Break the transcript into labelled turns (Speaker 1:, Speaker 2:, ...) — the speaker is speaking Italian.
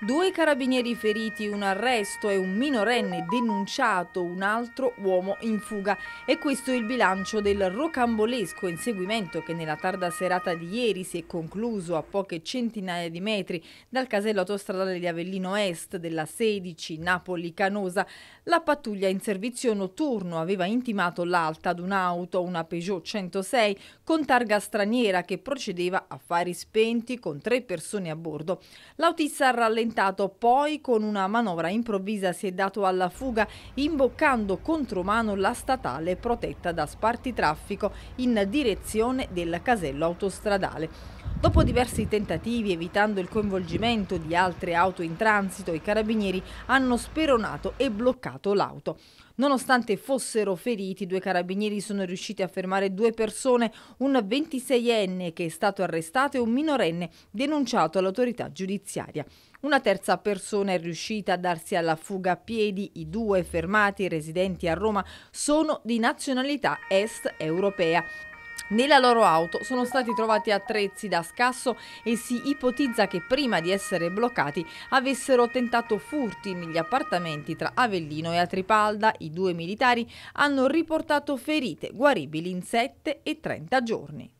Speaker 1: Due carabinieri feriti, un arresto e un minorenne denunciato, un altro uomo in fuga. E questo è il bilancio del rocambolesco inseguimento che nella tarda serata di ieri si è concluso a poche centinaia di metri dal casello autostradale di Avellino Est della 16 Napoli-Canosa. La pattuglia in servizio notturno aveva intimato l'alta ad un'auto, una Peugeot 106, con targa straniera che procedeva a fari spenti con tre persone a bordo. L'autista ha rallentato rallentato, poi con una manovra improvvisa si è dato alla fuga imboccando contromano la statale protetta da spartitraffico in direzione del casello autostradale. Dopo diversi tentativi, evitando il coinvolgimento di altre auto in transito, i carabinieri hanno speronato e bloccato l'auto. Nonostante fossero feriti, due carabinieri sono riusciti a fermare due persone, un 26enne che è stato arrestato e un minorenne denunciato all'autorità giudiziaria. Una terza persona è riuscita a darsi alla fuga a piedi, i due fermati residenti a Roma sono di nazionalità est europea. Nella loro auto sono stati trovati attrezzi da scasso e si ipotizza che prima di essere bloccati avessero tentato furti negli appartamenti tra Avellino e Atripalda. I due militari hanno riportato ferite guaribili in 7 e 30 giorni.